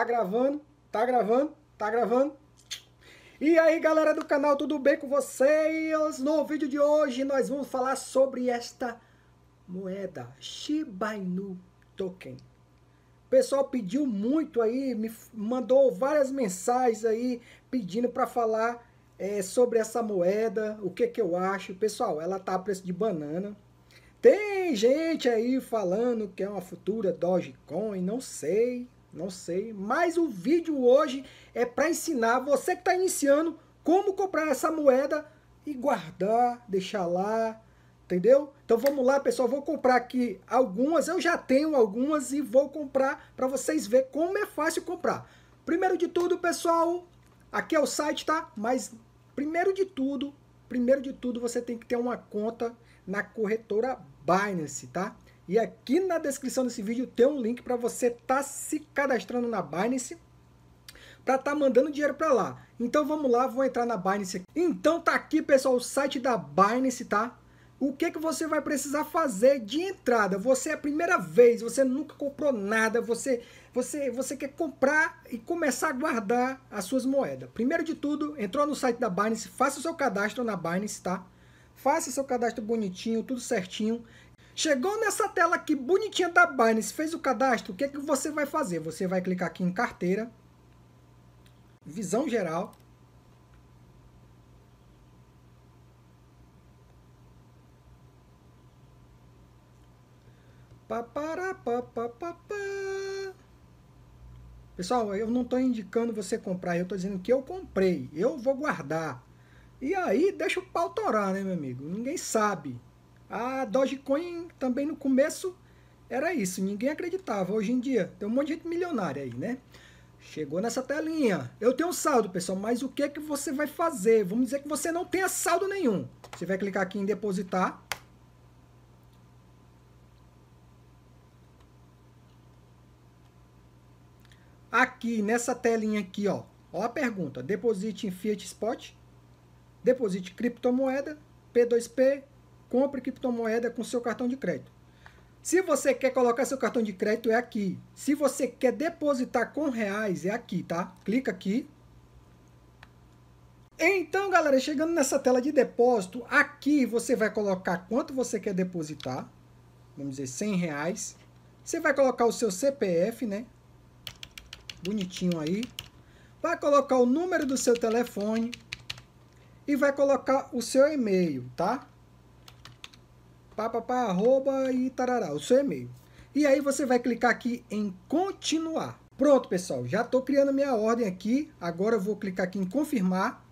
Tá gravando? Tá gravando? Tá gravando? E aí galera do canal, tudo bem com vocês? No vídeo de hoje nós vamos falar sobre esta moeda Shiba Inu Token. O pessoal pediu muito aí, me mandou várias mensagens aí pedindo para falar é, sobre essa moeda, o que que eu acho. Pessoal, ela tá a preço de banana. Tem gente aí falando que é uma futura Dogecoin, não sei, não sei, mas o vídeo hoje é para ensinar você que está iniciando como comprar essa moeda e guardar, deixar lá, entendeu? Então vamos lá, pessoal, vou comprar aqui algumas, eu já tenho algumas e vou comprar para vocês ver como é fácil comprar. Primeiro de tudo, pessoal, aqui é o site, tá? Mas primeiro de tudo, primeiro de tudo você tem que ter uma conta na corretora Binance, tá? E aqui na descrição desse vídeo tem um link para você estar tá se cadastrando na Binance para estar tá mandando dinheiro para lá. Então vamos lá, vou entrar na Binance. Aqui. Então tá aqui, pessoal, o site da Binance, tá? O que, que você vai precisar fazer de entrada? Você é a primeira vez, você nunca comprou nada, você, você, você quer comprar e começar a guardar as suas moedas. Primeiro de tudo, entrou no site da Binance, faça o seu cadastro na Binance, tá? Faça seu cadastro bonitinho, tudo certinho. Chegou nessa tela aqui bonitinha da Binance, fez o cadastro, o que, é que você vai fazer? Você vai clicar aqui em carteira, visão geral. Pessoal, eu não estou indicando você comprar, eu estou dizendo que eu comprei, eu vou guardar. E aí, deixa o pau torar, né, meu amigo? Ninguém sabe. A Dogecoin também no começo era isso, ninguém acreditava. Hoje em dia tem um monte de gente milionária aí, né? Chegou nessa telinha. Eu tenho saldo, pessoal, mas o que é que você vai fazer? Vamos dizer que você não tenha saldo nenhum. Você vai clicar aqui em depositar. Aqui nessa telinha aqui, ó. Ó a pergunta. Deposite em Fiat Spot. Deposite criptomoeda. P2P, compre criptomoeda com seu cartão de crédito. Se você quer colocar seu cartão de crédito, é aqui. Se você quer depositar com reais, é aqui, tá? Clica aqui. Então, galera, chegando nessa tela de depósito, aqui você vai colocar quanto você quer depositar. Vamos dizer, 100 reais. Você vai colocar o seu CPF, né? Bonitinho aí. Vai colocar o número do seu telefone. E vai colocar o seu e-mail, tá? papapá, arroba e tarará, o seu e-mail. E aí você vai clicar aqui em continuar. Pronto, pessoal, já estou criando minha ordem aqui. Agora eu vou clicar aqui em confirmar.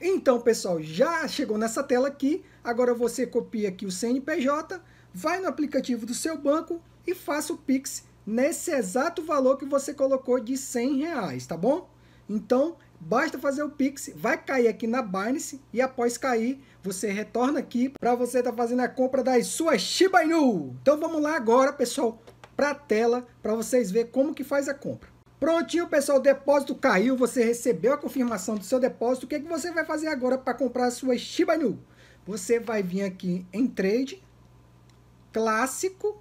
Então, pessoal, já chegou nessa tela aqui. Agora você copia aqui o CNPJ, vai no aplicativo do seu banco e faça o Pix nesse exato valor que você colocou de 100 reais, tá bom? Então, Basta fazer o Pix, vai cair aqui na Binance e após cair, você retorna aqui para você estar tá fazendo a compra das suas Shiba Inu. Então vamos lá agora, pessoal, para a tela para vocês ver como que faz a compra. Prontinho, pessoal, o depósito caiu, você recebeu a confirmação do seu depósito. O que, que você vai fazer agora para comprar as suas Shiba Inu? Você vai vir aqui em Trade, Clássico,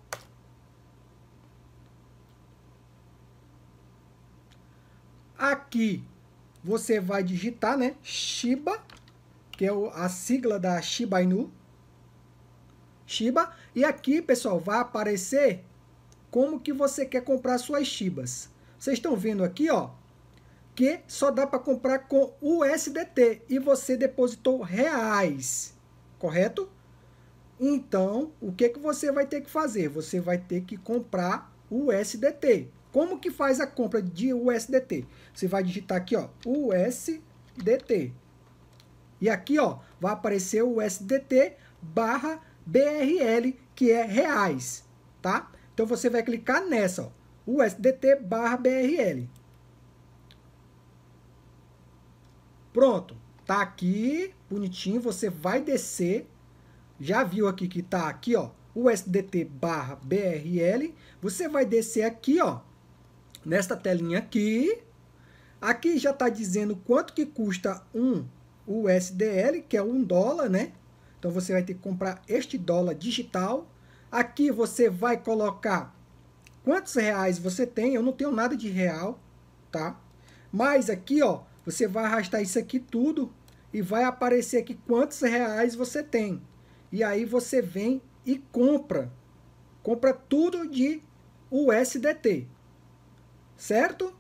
aqui você vai digitar, né? Shiba, que é a sigla da Shiba Inu. Shiba. E aqui, pessoal, vai aparecer como que você quer comprar suas Shibas. Vocês estão vendo aqui, ó, que só dá para comprar com USDT e você depositou reais, correto? Então, o que, que você vai ter que fazer? Você vai ter que comprar USDT. Como que faz a compra de USDT? Você vai digitar aqui, ó, USDT. E aqui, ó, vai aparecer o USDT barra BRL, que é reais, tá? Então você vai clicar nessa, ó, USDT barra BRL. Pronto, tá aqui, bonitinho, você vai descer, já viu aqui que tá aqui, ó, USDT barra BRL, você vai descer aqui, ó, nesta telinha aqui. Aqui já está dizendo quanto que custa um USDL, que é um dólar, né? Então você vai ter que comprar este dólar digital. Aqui você vai colocar quantos reais você tem. Eu não tenho nada de real, tá? Mas aqui, ó, você vai arrastar isso aqui tudo e vai aparecer aqui quantos reais você tem. E aí você vem e compra. Compra tudo de USDT certo?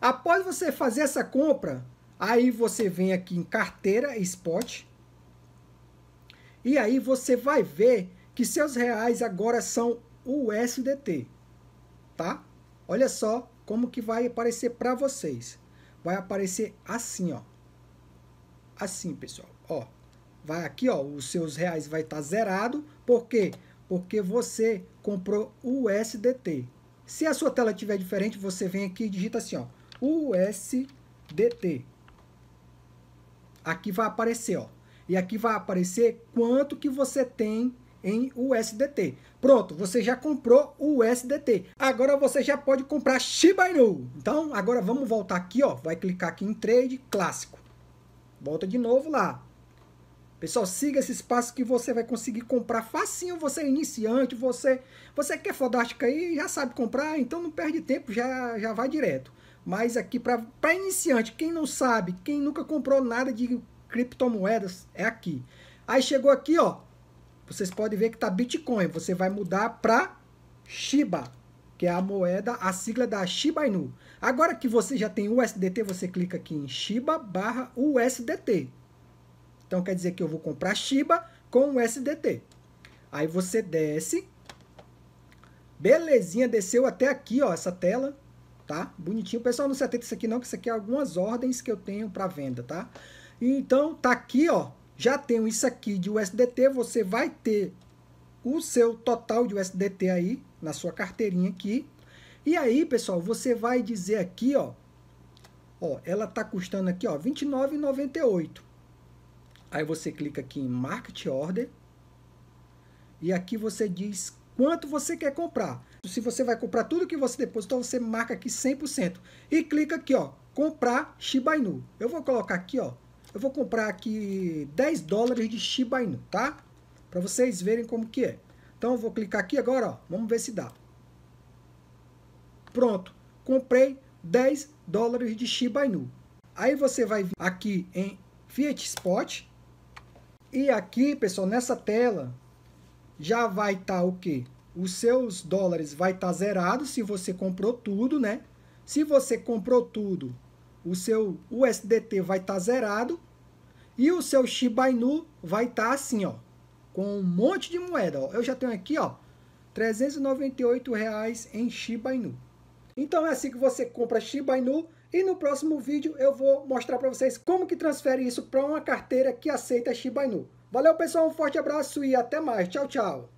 Após você fazer essa compra, aí você vem aqui em carteira spot. E aí você vai ver que seus reais agora são USDT, tá? Olha só como que vai aparecer para vocês. Vai aparecer assim, ó. Assim, pessoal, ó. Vai aqui, ó, os seus reais vai estar tá zerado, por quê? Porque você comprou USDT. Se a sua tela tiver diferente, você vem aqui e digita assim, ó, USDT. Aqui vai aparecer, ó. E aqui vai aparecer quanto que você tem em USDT. Pronto, você já comprou o USDT. Agora você já pode comprar Shiba Inu. Então, agora vamos voltar aqui, ó. Vai clicar aqui em Trade Clássico. Volta de novo lá. Pessoal, siga esse espaço que você vai conseguir comprar facinho, você é iniciante, você, você quer é fodástica aí, já sabe comprar, então não perde tempo, já, já vai direto. Mas aqui para iniciante, quem não sabe, quem nunca comprou nada de criptomoedas, é aqui. Aí chegou aqui, ó, vocês podem ver que tá Bitcoin, você vai mudar para Shiba, que é a moeda, a sigla da Shiba Inu. Agora que você já tem USDT, você clica aqui em Shiba barra USDT. Então quer dizer que eu vou comprar Shiba com o SDT. Aí você desce. Belezinha, desceu até aqui, ó, essa tela, tá? Bonitinho. pessoal não se atenta isso aqui não, que isso aqui é algumas ordens que eu tenho para venda, tá? Então tá aqui, ó, já tenho isso aqui de USDT, você vai ter o seu total de USDT aí na sua carteirinha aqui. E aí, pessoal, você vai dizer aqui, ó, ó, ela tá custando aqui, ó, R$29,98. Aí você clica aqui em Market Order. E aqui você diz quanto você quer comprar. Se você vai comprar tudo que você depositou, então você marca aqui 100%. E clica aqui, ó, comprar Shiba Inu. Eu vou colocar aqui, ó, eu vou comprar aqui 10 dólares de Shiba Inu, tá? Para vocês verem como que é. Então eu vou clicar aqui agora, ó, vamos ver se dá. Pronto, comprei 10 dólares de Shiba Inu. Aí você vai aqui em Fiat Spot, e aqui, pessoal, nessa tela, já vai estar tá o quê? Os seus dólares vai estar tá zerado se você comprou tudo, né? Se você comprou tudo, o seu USDT vai estar tá zerado e o seu Shiba Inu vai estar tá assim, ó, com um monte de moeda. Ó. Eu já tenho aqui, ó, 398 reais em Shiba Inu. Então é assim que você compra Shiba Inu e no próximo vídeo eu vou mostrar para vocês como que transfere isso para uma carteira que aceita Shiba Inu. Valeu pessoal, um forte abraço e até mais. Tchau, tchau.